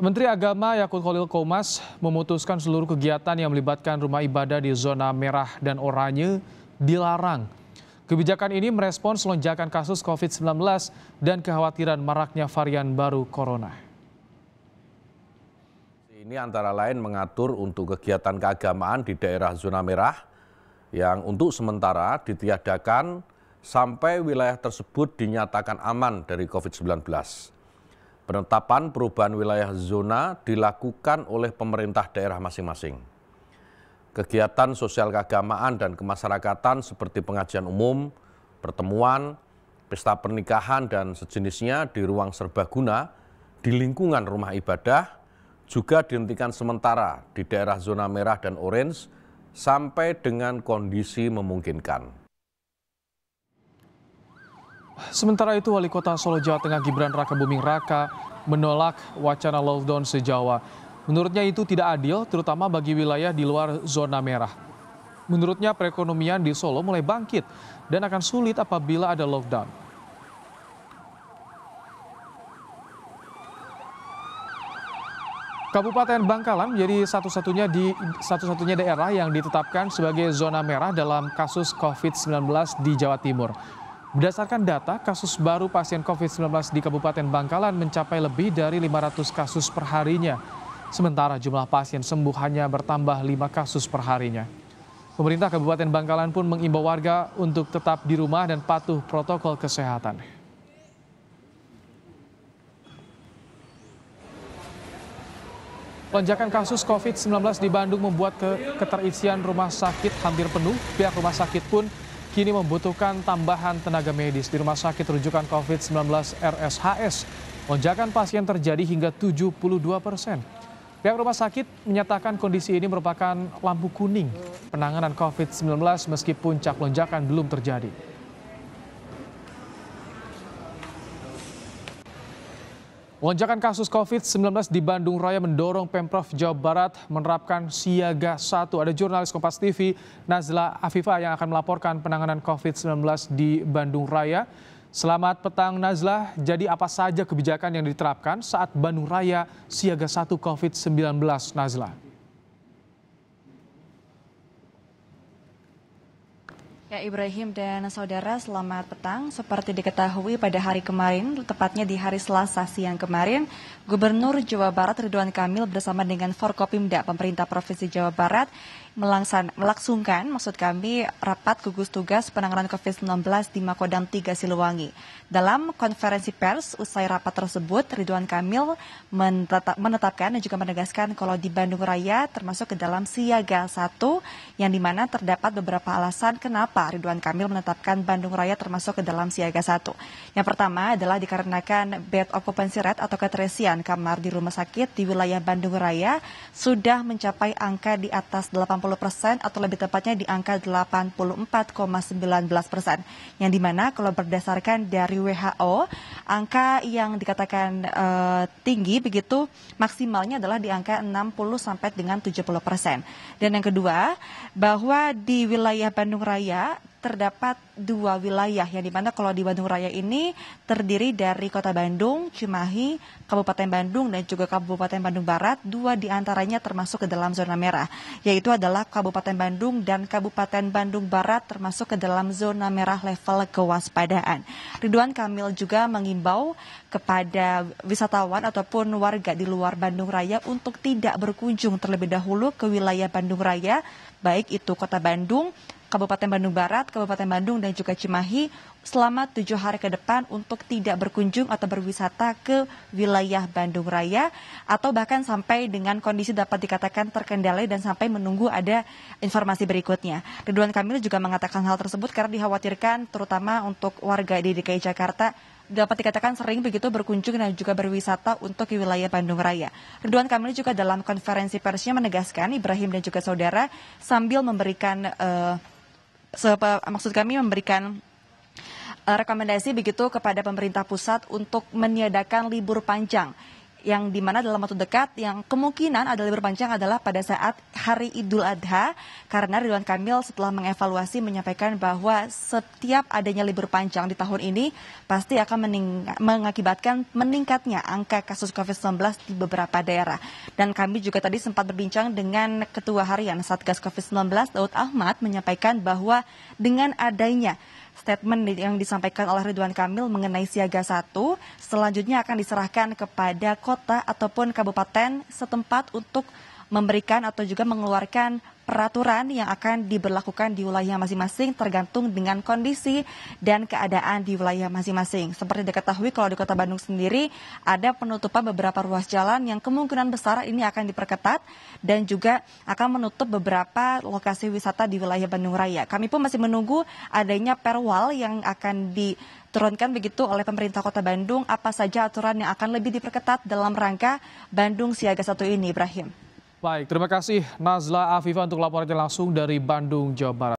Menteri Agama Yakut Khalil Komas memutuskan seluruh kegiatan yang melibatkan rumah ibadah di zona merah dan oranye dilarang. Kebijakan ini merespons lonjakan kasus COVID-19 dan kekhawatiran maraknya varian baru corona. Ini antara lain mengatur untuk kegiatan keagamaan di daerah zona merah yang untuk sementara ditiadakan sampai wilayah tersebut dinyatakan aman dari COVID-19. Penetapan perubahan wilayah zona dilakukan oleh pemerintah daerah masing-masing. Kegiatan sosial keagamaan dan kemasyarakatan seperti pengajian umum, pertemuan, pesta pernikahan dan sejenisnya di ruang serbaguna di lingkungan rumah ibadah juga dihentikan sementara di daerah zona merah dan orange sampai dengan kondisi memungkinkan. Sementara itu, Wali Kota Solo, Jawa Tengah Gibran Raka Buming Raka menolak wacana lockdown sejawa. Menurutnya itu tidak adil, terutama bagi wilayah di luar zona merah. Menurutnya perekonomian di Solo mulai bangkit dan akan sulit apabila ada lockdown. Kabupaten Bangkalan menjadi satu-satunya di satu-satunya daerah yang ditetapkan sebagai zona merah dalam kasus COVID-19 di Jawa Timur. Berdasarkan data, kasus baru pasien COVID-19 di Kabupaten Bangkalan mencapai lebih dari 500 kasus perharinya. Sementara jumlah pasien sembuh hanya bertambah 5 kasus perharinya. Pemerintah Kabupaten Bangkalan pun mengimbau warga untuk tetap di rumah dan patuh protokol kesehatan. Lonjakan kasus COVID-19 di Bandung membuat ke keterisian rumah sakit hampir penuh. Pihak rumah sakit pun kini membutuhkan tambahan tenaga medis di Rumah Sakit Rujukan COVID-19 RSHS. Lonjakan pasien terjadi hingga 72 persen. Pihak rumah sakit menyatakan kondisi ini merupakan lampu kuning penanganan COVID-19 meski puncak lonjakan belum terjadi. Lonjakan kasus COVID-19 di Bandung Raya mendorong Pemprov Jawa Barat menerapkan siaga satu. Ada jurnalis Kompas TV, Nazla Afifa yang akan melaporkan penanganan COVID-19 di Bandung Raya. Selamat petang Nazla, jadi apa saja kebijakan yang diterapkan saat Bandung Raya siaga satu COVID-19 Nazla? Ya Ibrahim dan saudara selamat petang. Seperti diketahui pada hari kemarin, tepatnya di hari Selasa siang kemarin, Gubernur Jawa Barat Ridwan Kamil bersama dengan Forkopimda pemerintah Provinsi Jawa Barat melangsan, melaksungkan maksud kami rapat gugus tugas penanganan COVID-19 di Makodam 3 Siluwangi. Dalam konferensi pers usai rapat tersebut, Ridwan Kamil menetap, menetapkan dan juga menegaskan kalau di Bandung Raya termasuk ke dalam siaga 1 yang dimana terdapat beberapa alasan kenapa Ridwan Kamil menetapkan Bandung Raya termasuk ke dalam siaga 1. Yang pertama adalah dikarenakan bed occupancy rate atau keterisian kamar di rumah sakit di wilayah Bandung Raya sudah mencapai angka di atas 80 persen atau lebih tepatnya di angka 84,19 persen. Yang dimana kalau berdasarkan dari WHO, angka yang dikatakan uh, tinggi begitu maksimalnya adalah di angka 60 sampai dengan 70 persen. Dan yang kedua, bahwa di wilayah Bandung Raya terdapat dua wilayah yang dimana kalau di Bandung Raya ini terdiri dari Kota Bandung, Cimahi, Kabupaten Bandung dan juga Kabupaten Bandung Barat. Dua diantaranya termasuk ke dalam zona merah, yaitu adalah Kabupaten Bandung dan Kabupaten Bandung Barat termasuk ke dalam zona merah level kewaspadaan. Ridwan Kamil juga mengimbau kepada wisatawan ataupun warga di luar Bandung Raya untuk tidak berkunjung terlebih dahulu ke wilayah Bandung Raya, baik itu Kota Bandung, Kabupaten Bandung Barat, Kabupaten Bandung dan juga Cimahi selama tujuh hari ke depan untuk tidak berkunjung atau berwisata ke wilayah Bandung Raya atau bahkan sampai dengan kondisi dapat dikatakan terkendali dan sampai menunggu ada informasi berikutnya. Ridwan Kamil juga mengatakan hal tersebut karena dikhawatirkan terutama untuk warga di DKI Jakarta dapat dikatakan sering begitu berkunjung dan juga berwisata untuk ke wilayah Bandung Raya. Ridwan Kamil juga dalam konferensi persnya menegaskan Ibrahim dan juga saudara sambil memberikan uh, maksud kami memberikan eh, rekomendasi begitu kepada pemerintah pusat untuk meniadakan libur panjang yang dimana dalam waktu dekat yang kemungkinan ada libur panjang adalah pada saat hari Idul Adha karena Ridwan Kamil setelah mengevaluasi menyampaikan bahwa setiap adanya libur panjang di tahun ini pasti akan mening mengakibatkan meningkatnya angka kasus COVID-19 di beberapa daerah. Dan kami juga tadi sempat berbincang dengan Ketua Harian Satgas COVID-19 Daud Ahmad menyampaikan bahwa dengan adanya statement yang disampaikan oleh Ridwan Kamil mengenai siaga Satu selanjutnya akan diserahkan kepada kota ataupun kabupaten setempat untuk memberikan atau juga mengeluarkan peraturan yang akan diberlakukan di wilayah masing-masing tergantung dengan kondisi dan keadaan di wilayah masing-masing. Seperti diketahui kalau di Kota Bandung sendiri ada penutupan beberapa ruas jalan yang kemungkinan besar ini akan diperketat dan juga akan menutup beberapa lokasi wisata di wilayah Bandung Raya. Kami pun masih menunggu adanya perwal yang akan di turunkan begitu oleh pemerintah kota Bandung apa saja aturan yang akan lebih diperketat dalam rangka Bandung Siaga Satu ini Ibrahim baik terima kasih nazla afifa untuk laporannya langsung dari bandung jawa barat